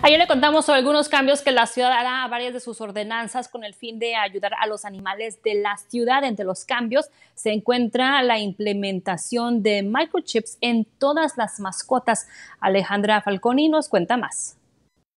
Ayer le contamos sobre algunos cambios que la ciudad hará a varias de sus ordenanzas con el fin de ayudar a los animales de la ciudad. Entre los cambios se encuentra la implementación de microchips en todas las mascotas. Alejandra Falconi nos cuenta más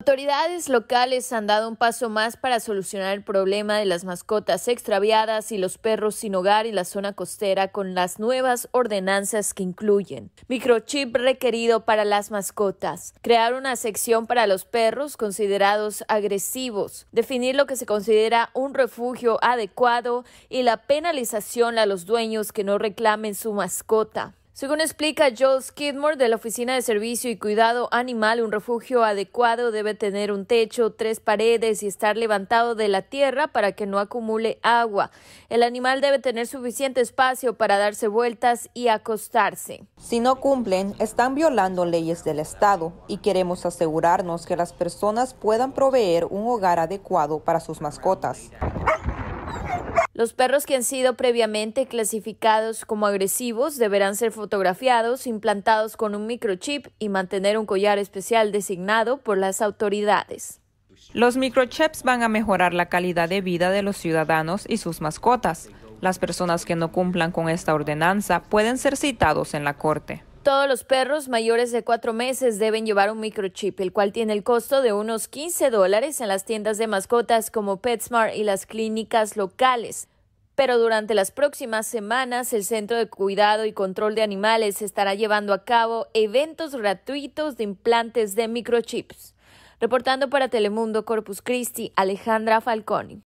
autoridades locales han dado un paso más para solucionar el problema de las mascotas extraviadas y los perros sin hogar en la zona costera con las nuevas ordenanzas que incluyen microchip requerido para las mascotas, crear una sección para los perros considerados agresivos, definir lo que se considera un refugio adecuado y la penalización a los dueños que no reclamen su mascota. Según explica Joel Skidmore de la Oficina de Servicio y Cuidado Animal, un refugio adecuado debe tener un techo, tres paredes y estar levantado de la tierra para que no acumule agua. El animal debe tener suficiente espacio para darse vueltas y acostarse. Si no cumplen, están violando leyes del Estado y queremos asegurarnos que las personas puedan proveer un hogar adecuado para sus mascotas. Los perros que han sido previamente clasificados como agresivos deberán ser fotografiados, implantados con un microchip y mantener un collar especial designado por las autoridades. Los microchips van a mejorar la calidad de vida de los ciudadanos y sus mascotas. Las personas que no cumplan con esta ordenanza pueden ser citados en la corte. Todos los perros mayores de cuatro meses deben llevar un microchip, el cual tiene el costo de unos 15 dólares en las tiendas de mascotas como PetSmart y las clínicas locales pero durante las próximas semanas el Centro de Cuidado y Control de Animales estará llevando a cabo eventos gratuitos de implantes de microchips. Reportando para Telemundo Corpus Christi, Alejandra Falconi.